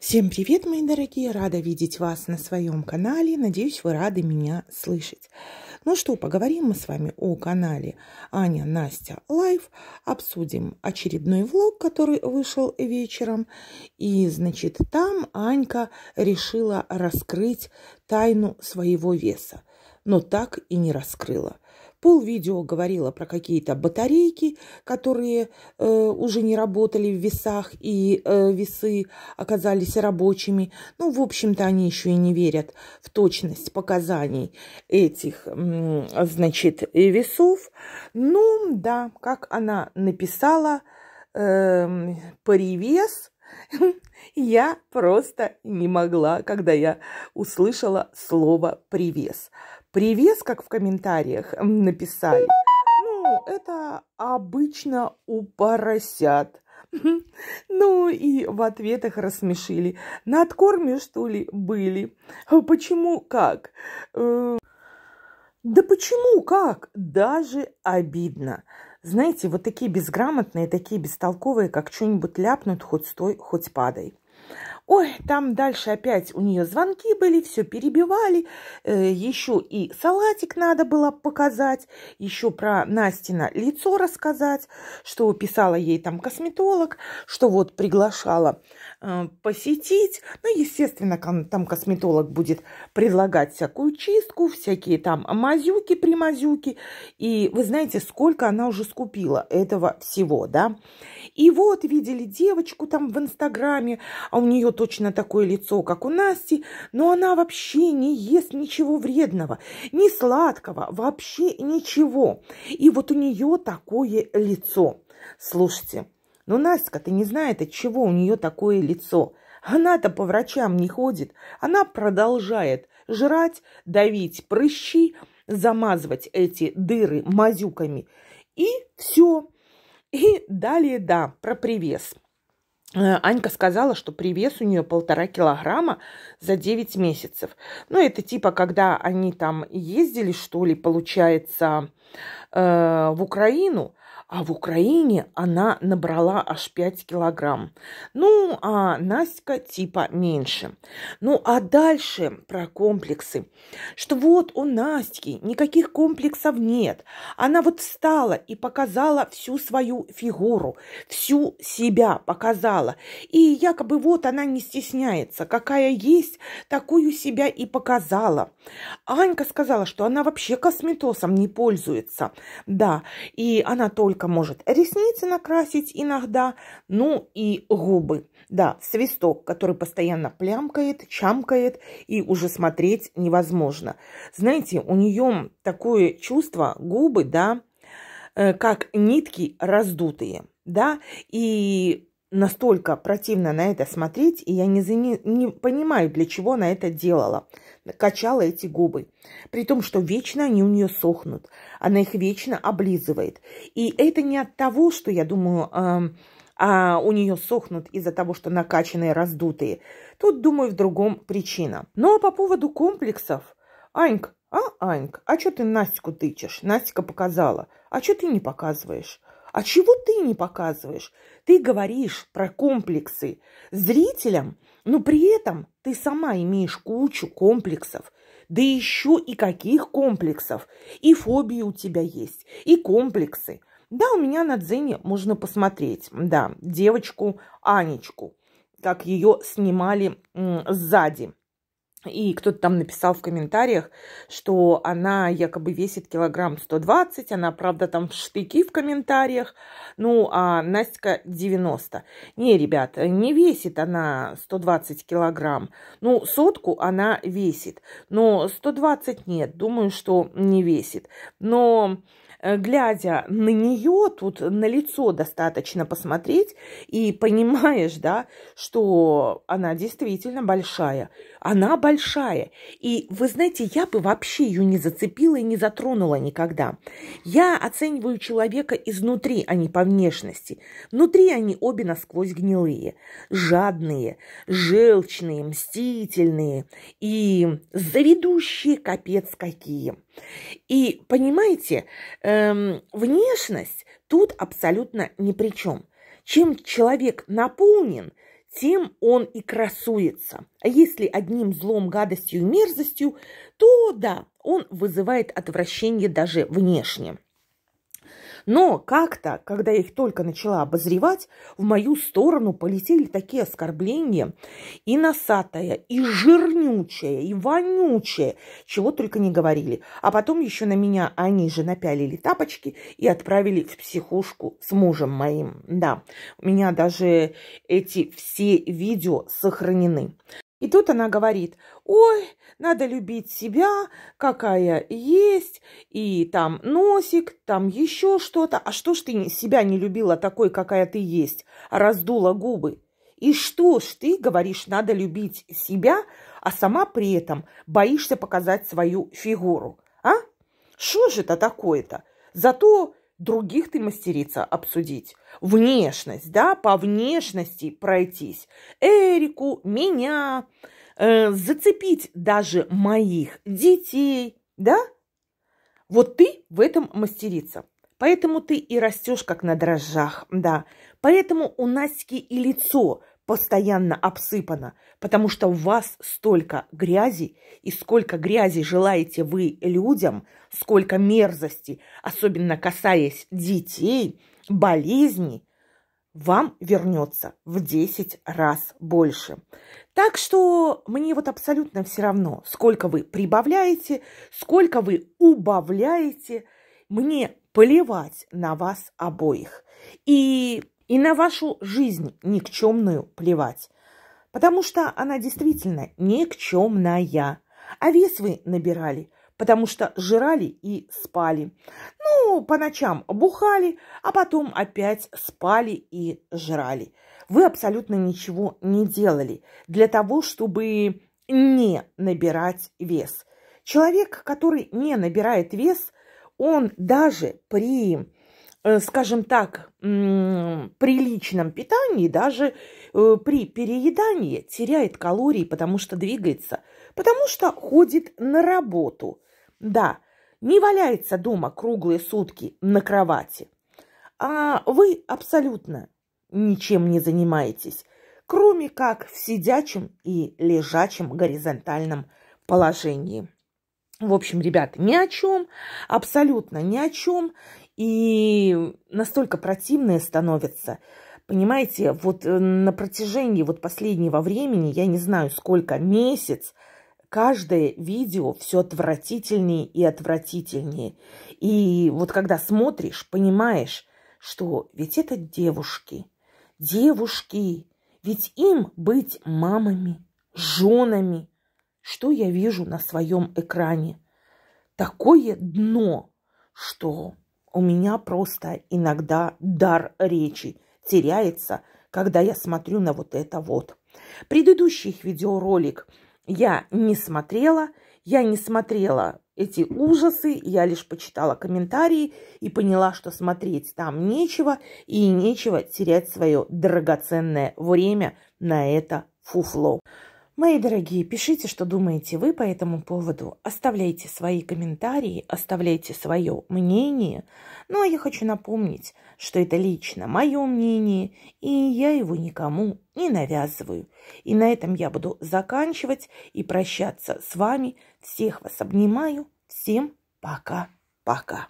Всем привет, мои дорогие! Рада видеть вас на своем канале. Надеюсь, вы рады меня слышать. Ну что, поговорим мы с вами о канале Аня Настя Лайф. Обсудим очередной влог, который вышел вечером. И, значит, там Анька решила раскрыть тайну своего веса, но так и не раскрыла – Пол видео говорила про какие-то батарейки, которые э, уже не работали в весах, и э, весы оказались рабочими. Ну, в общем-то, они еще и не верят в точность показаний этих, значит, э, весов. Ну, да, как она написала, э, эм, перевес я просто не могла, когда я услышала слово «привес». Привес, как в комментариях написали, ну, это обычно у поросят. Ну и в ответах рассмешили. На откорме, что ли, были? Почему как? Э, да почему как? Даже обидно. Знаете, вот такие безграмотные, такие бестолковые, как что-нибудь ляпнут, хоть стой, хоть падай. Ой, там дальше опять у нее звонки были, все перебивали. Э, еще и салатик надо было показать, еще про Настина лицо рассказать, что писала ей там косметолог, что вот приглашала э, посетить. Ну, естественно, там косметолог будет предлагать всякую чистку, всякие там мазюки, примазюки. И вы знаете, сколько она уже скупила этого всего, да? И вот видели девочку там в Инстаграме, а у нее точно такое лицо, как у Насти, но она вообще не ест ничего вредного, ни сладкого, вообще ничего. И вот у нее такое лицо. Слушайте, но ну, Настя-то не знает, от чего у нее такое лицо. Она-то по врачам не ходит. Она продолжает жрать, давить прыщи, замазывать эти дыры мазюками. И все. И далее, да, про привес. Э, Анька сказала, что привес у нее полтора килограмма за 9 месяцев. Ну, это типа, когда они там ездили, что ли, получается, э, в Украину, а в Украине она набрала аж 5 килограмм. Ну, а Настя типа меньше. Ну, а дальше про комплексы. Что вот у Насти никаких комплексов нет. Она вот встала и показала всю свою фигуру, всю себя показала. И якобы вот она не стесняется. Какая есть, такую себя и показала. Анька сказала, что она вообще косметосом не пользуется. Да, и она только только может ресницы накрасить иногда, ну и губы. Да, свисток, который постоянно плямкает, чамкает, и уже смотреть невозможно. Знаете, у нее такое чувство, губы, да, э, как нитки раздутые, да, и настолько противно на это смотреть, и я не, не, не понимаю, для чего она это делала. Качала эти губы. При том, что вечно они у нее сохнут. Она их вечно облизывает. И это не от того, что, я думаю, э, а у нее сохнут из-за того, что накачанные, раздутые. Тут, думаю, в другом причина. Ну, а по поводу комплексов. Аньк, а, Аньк, а что ты Настику тычешь? Настика показала. А что ты не показываешь? А чего ты не показываешь? Ты говоришь про комплексы зрителям, но ну, при этом ты сама имеешь кучу комплексов. Да еще и каких комплексов? И фобии у тебя есть, и комплексы. Да, у меня на Дзене можно посмотреть, да, девочку Анечку, как ее снимали сзади – и кто-то там написал в комментариях, что она якобы весит килограмм 120, она, правда, там в штыки в комментариях, ну, а Настя 90. Не, ребят, не весит она 120 килограмм. Ну, сотку она весит, но 120 нет, думаю, что не весит. Но Э, глядя на нее, тут на лицо достаточно посмотреть, и понимаешь, да, что она действительно большая. Она большая. И вы знаете, я бы вообще ее не зацепила и не затронула никогда. Я оцениваю человека изнутри, а не по внешности. Внутри они обе насквозь гнилые, жадные, желчные, мстительные и заведущие капец какие. И понимаете, эм, внешность тут абсолютно ни при чем. Чем человек наполнен, тем он и красуется. А если одним злом, гадостью и мерзостью, то да, он вызывает отвращение даже внешне. Но как-то, когда я их только начала обозревать, в мою сторону полетели такие оскорбления. И носатая, и жирнючая, и вонючая, чего только не говорили. А потом еще на меня они же напялили тапочки и отправили в психушку с мужем моим. Да, у меня даже эти все видео сохранены. И тут она говорит, ой, надо любить себя, какая есть, и там носик, там еще что-то. А что ж ты себя не любила такой, какая ты есть? А раздула губы. И что ж ты говоришь, надо любить себя, а сама при этом боишься показать свою фигуру? А? Что же это такое-то? Зато других ты мастерица обсудить. Внешность, да, по внешности пройтись. Эрику, меня, э, зацепить даже моих детей, да? Вот ты в этом мастерица. Поэтому ты и растешь как на дрожжах, да. Поэтому у Настики и лицо постоянно обсыпана, потому что у вас столько грязи, и сколько грязи желаете вы людям, сколько мерзости, особенно касаясь детей, болезней, вам вернется в 10 раз больше. Так что мне вот абсолютно все равно, сколько вы прибавляете, сколько вы убавляете, мне плевать на вас обоих. И и на вашу жизнь никчемную плевать. Потому что она действительно никчемная. А вес вы набирали, потому что жрали и спали. Ну, по ночам бухали, а потом опять спали и жрали. Вы абсолютно ничего не делали для того, чтобы не набирать вес. Человек, который не набирает вес, он даже при Э, скажем так, приличном питании, даже э, при переедании теряет калории, потому что двигается, потому что ходит на работу. Да, не валяется дома круглые сутки на кровати. А вы абсолютно ничем не занимаетесь, кроме как в сидячем и лежачем горизонтальном положении. В общем, ребят, ни о чем, абсолютно ни о чем. И настолько противное становится. Понимаете, вот э, на протяжении вот последнего времени, я не знаю сколько, месяц, каждое видео все отвратительнее и отвратительнее. И вот когда смотришь, понимаешь, что ведь это девушки, девушки, ведь им быть мамами, женами, что я вижу на своем экране? Такое дно, что у меня просто иногда дар речи теряется, когда я смотрю на вот это вот. Предыдущий видеоролик я не смотрела, я не смотрела эти ужасы, я лишь почитала комментарии и поняла, что смотреть там нечего и нечего терять свое драгоценное время на это фуфло. Мои дорогие, пишите, что думаете вы по этому поводу, оставляйте свои комментарии, оставляйте свое мнение. Ну а я хочу напомнить, что это лично мое мнение, и я его никому не навязываю. И на этом я буду заканчивать и прощаться с вами. Всех вас обнимаю. Всем пока-пока.